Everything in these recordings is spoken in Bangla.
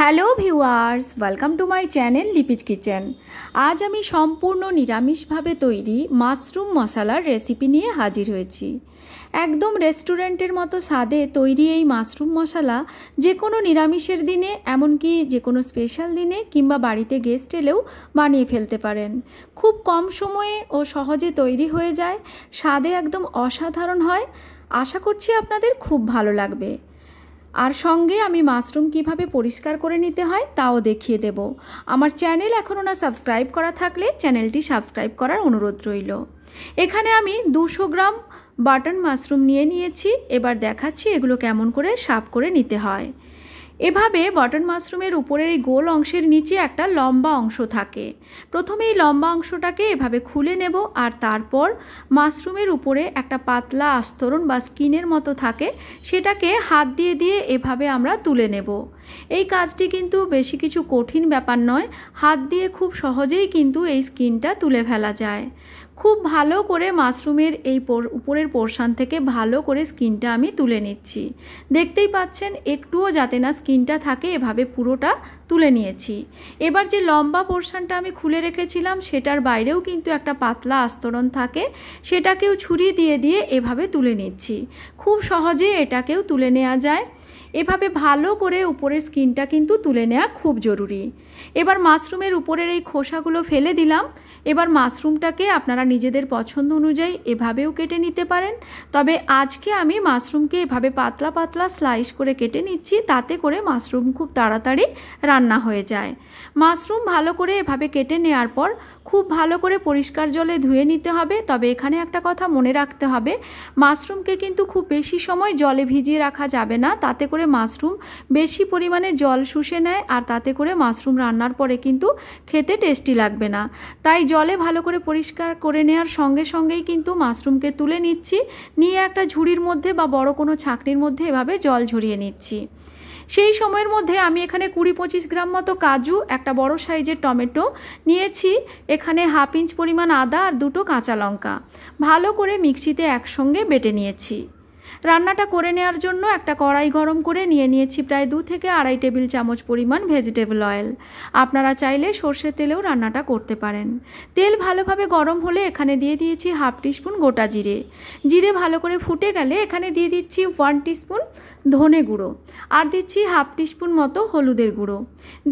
hello viewers welcome to my channel Lipi's kitchen আজ আমি সম্পূর্ণ নিরামিষভাবে তৈরি মাশরুম মশালার রেসিপি নিয়ে হাজির হয়েছি একদম রেস্টুরেন্টের মতো স্বাদে তৈরি এই মাশরুম মশলা যে কোনো নিরামিষের দিনে এমনকি যে কোনো স্পেশাল দিনে কিংবা বাড়িতে গেস্ট এলেও বানিয়ে ফেলতে পারেন খুব কম সময়ে ও সহজে তৈরি হয়ে যায় স্বাদে একদম অসাধারণ হয় আশা করছি আপনাদের খুব ভালো লাগবে আর সঙ্গে আমি মাশরুম কিভাবে পরিষ্কার করে নিতে হয় তাও দেখিয়ে দেব আমার চ্যানেল এখনও না সাবস্ক্রাইব করা থাকলে চ্যানেলটি সাবস্ক্রাইব করার অনুরোধ রইল এখানে আমি দুশো গ্রাম বাটন মাশরুম নিয়ে নিয়েছি এবার দেখাচ্ছি এগুলো কেমন করে সাফ করে নিতে হয় এভাবে বটন মাশরুমের উপরের এই গোল অংশের নিচে একটা লম্বা অংশ থাকে প্রথমে এই লম্বা অংশটাকে এভাবে খুলে নেব আর তারপর মাশরুমের উপরে একটা পাতলা আস্তরণ বা স্কিনের মতো থাকে সেটাকে হাত দিয়ে দিয়ে এভাবে আমরা তুলে নেব এই কাজটি কিন্তু বেশি কিছু কঠিন ব্যাপার নয় হাত দিয়ে খুব সহজেই কিন্তু এই স্কিনটা তুলে ফেলা যায় খুব ভালো করে মাশরুমের এই উপরের পোর্শান থেকে ভালো করে স্কিনটা আমি তুলে নিচ্ছি দেখতেই পাচ্ছেন একটুও যাতে না স্কিনটা থাকে এভাবে পুরোটা তুলে নিয়েছি এবার যে লম্বা পোর্শানটা আমি খুলে রেখেছিলাম সেটার বাইরেও কিন্তু একটা পাতলা আস্তরণ থাকে সেটাকেও ছুরি দিয়ে দিয়ে এভাবে তুলে নিচ্ছি খুব সহজে এটাকেও তুলে নেওয়া যায় এভাবে ভালো করে উপরের স্কিনটা কিন্তু তুলে নেওয়া খুব জরুরি এবার মাশরুমের উপরের এই খোসাগুলো ফেলে দিলাম এবার মাশরুমটাকে আপনারা নিজেদের পছন্দ অনুযায়ী এভাবেও কেটে নিতে পারেন তবে আজকে আমি মাশরুমকে এভাবে পাতলা পাতলা স্লাইস করে কেটে নিচ্ছি তাতে করে মাশরুম খুব তাড়াতাড়ি রান্না হয়ে যায় মাশরুম ভালো করে এভাবে কেটে নেওয়ার পর খুব ভালো করে পরিষ্কার জলে ধুয়ে নিতে হবে তবে এখানে একটা কথা মনে রাখতে হবে মাশরুমকে কিন্তু খুব বেশি সময় জলে ভিজিয়ে রাখা যাবে না তাতে করে করে মাশরুম বেশি পরিমাণে জল শুষে নেয় আর তাতে করে মাশরুম রান্নার পরে কিন্তু খেতে টেস্টি লাগবে না তাই জলে ভালো করে পরিষ্কার করে নেওয়ার সঙ্গে সঙ্গেই কিন্তু মাশরুমকে তুলে নিচ্ছি নিয়ে একটা ঝুড়ির মধ্যে বা বড় কোনো ছাঁকনির মধ্যে এভাবে জল ঝরিয়ে নিচ্ছি সেই সময়ের মধ্যে আমি এখানে কুড়ি পঁচিশ গ্রাম মতো কাজু একটা বড় সাইজের টমেটো নিয়েছি এখানে হাফ ইঞ্চ পরিমাণ আদা আর দুটো কাঁচা লঙ্কা ভালো করে মিক্সিতে একসঙ্গে বেটে নিয়েছি রান্নাটা করে নেওয়ার জন্য একটা কড়াই গরম করে নিয়ে নিয়েছি প্রায় দু থেকে আড়াই টেবিল চামচ পরিমাণ ভেজিটেবল অয়েল আপনারা চাইলে সর্ষের তেলেও রান্নাটা করতে পারেন তেল ভালোভাবে গরম হলে এখানে দিয়ে দিয়েছি হাফ টিস্পুন গোটা জিরে জিরে ভালো করে ফুটে গেলে এখানে দিয়ে দিচ্ছি ওয়ান টিস্পুন ধনে গুঁড়ো আর দিচ্ছি হাফ টিস্পুন মতো হলুদের গুঁড়ো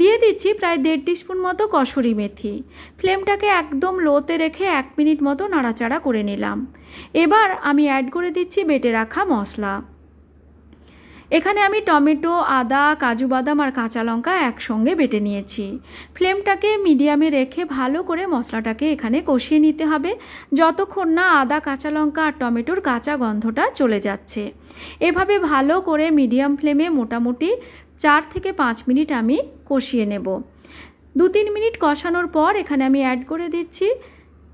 দিয়ে দিচ্ছি প্রায় দেড় টিস্পুন মতো কসুরি মেথি ফ্লেমটাকে একদম লোতে রেখে এক মিনিট মতো নাড়াচাড়া করে নিলাম এবার আমি অ্যাড করে দিচ্ছি বেটে রাখা মাখা মশলা এখানে আমি টমেটো আদা কাজু বাদাম আর কাঁচা লঙ্কা একসঙ্গে বেটে নিয়েছি ফ্লেমটাকে মিডিয়ামে রেখে ভালো করে মশলাটাকে এখানে কষিয়ে নিতে হবে যতক্ষণ না আদা কাঁচা লঙ্কা আর টমেটোর কাঁচা গন্ধটা চলে যাচ্ছে এভাবে ভালো করে মিডিয়াম ফ্লেমে মোটামুটি চার থেকে পাঁচ মিনিট আমি কষিয়ে নেব দু তিন মিনিট কষানোর পর এখানে আমি অ্যাড করে দিচ্ছি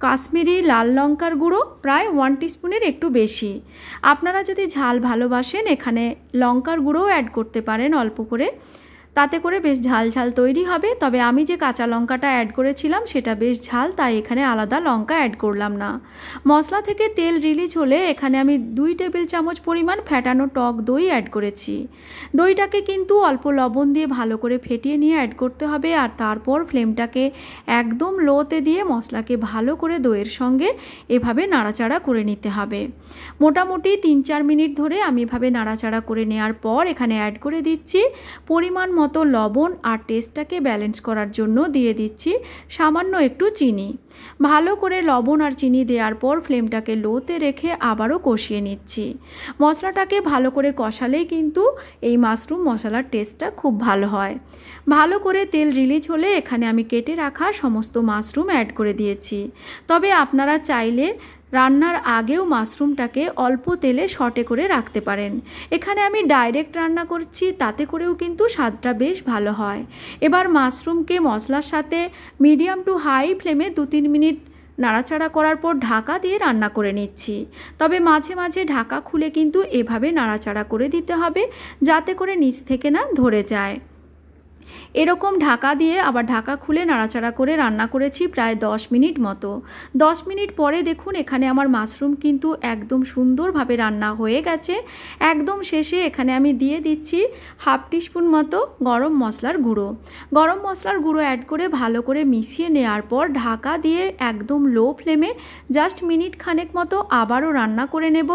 কাশ্মীরি লাল লঙ্কার গুঁড়ো প্রায় ওয়ান টিস্পুনের একটু বেশি আপনারা যদি ঝাল ভালোবাসেন এখানে লঙ্কার গুঁড়োও অ্যাড করতে পারেন অল্প করে তাতে করে বেশ ঝাল ঝাল তৈরি হবে তবে আমি যে কাঁচা লঙ্কাটা অ্যাড করেছিলাম সেটা বেশ ঝাল তাই এখানে আলাদা লঙ্কা অ্যাড করলাম না মশলা থেকে তেল রিলিজ হলে এখানে আমি দুই টেবিল চামচ পরিমাণ ফ্যাটানো টক দই অ্যাড করেছি দইটাকে কিন্তু অল্প লবণ দিয়ে ভালো করে ফেটিয়ে নিয়ে অ্যাড করতে হবে আর তারপর ফ্লেমটাকে একদম লোতে দিয়ে মশলাকে ভালো করে দইয়ের সঙ্গে এভাবে নাড়াচাড়া করে নিতে হবে মোটামুটি তিন চার মিনিট ধরে আমি এভাবে নাড়াচাড়া করে নেওয়ার পর এখানে অ্যাড করে দিচ্ছি পরিমাণ মতো মতো লবণ আর টেস্টটাকে ব্যালেন্স করার জন্য দিয়ে দিচ্ছি সামান্য একটু চিনি ভালো করে লবণ আর চিনি দেওয়ার পর ফ্লেমটাকে লোতে রেখে আবারও কষিয়ে নিচ্ছি মশলাটাকে ভালো করে কষালেই কিন্তু এই মাশরুম মশলার টেস্টটা খুব ভালো হয় ভালো করে তেল রিলিজ হলে এখানে আমি কেটে রাখা সমস্ত মাশরুম অ্যাড করে দিয়েছি তবে আপনারা চাইলে রান্নার আগেও মাশরুমটাকে অল্প তেলে শর্টে করে রাখতে পারেন এখানে আমি ডাইরেক্ট রান্না করছি তাতে করেও কিন্তু স্বাদটা বেশ ভালো হয় এবার মাশরুমকে মশলার সাথে মিডিয়াম টু হাই ফ্লেমে দু তিন মিনিট নাড়াচাড়া করার পর ঢাকা দিয়ে রান্না করে নিচ্ছি তবে মাঝে মাঝে ঢাকা খুলে কিন্তু এভাবে নাড়াচাড়া করে দিতে হবে যাতে করে নিচ থেকে না ধরে যায় এরকম ঢাকা দিয়ে আবার ঢাকা খুলে নাড়াচাড়া করে রান্না করেছি প্রায় দশ মিনিট মতো দশ মিনিট পরে দেখুন এখানে আমার মাশরুম কিন্তু একদম সুন্দরভাবে রান্না হয়ে গেছে একদম শেষে এখানে আমি দিয়ে দিচ্ছি হাফ টিস্পুন মতো গরম মশলার গুঁড়ো গরম মশলার গুঁড়ো অ্যাড করে ভালো করে মিশিয়ে নেওয়ার পর ঢাকা দিয়ে একদম লো ফ্লেমে জাস্ট মিনিট খানেক মতো আবারও রান্না করে নেব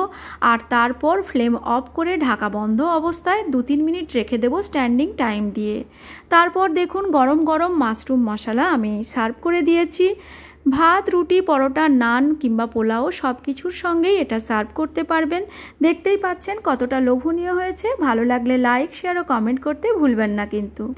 আর তারপর ফ্লেম অফ করে ঢাকা বন্ধ অবস্থায় দু তিন মিনিট রেখে দেবো স্ট্যান্ডিং টাইম দিয়ে তারপর দেখুন গরম গরম মাশরুম মশলা আমি সার্ভ করে দিয়েছি ভাত রুটি পরোটা নান কিংবা পোলাও সব কিছুর সঙ্গেই এটা সার্ভ করতে পারবেন দেখতেই পাচ্ছেন কতটা লোভনীয় হয়েছে ভালো লাগলে লাইক শেয়ার ও কমেন্ট করতে ভুলবেন না কিন্তু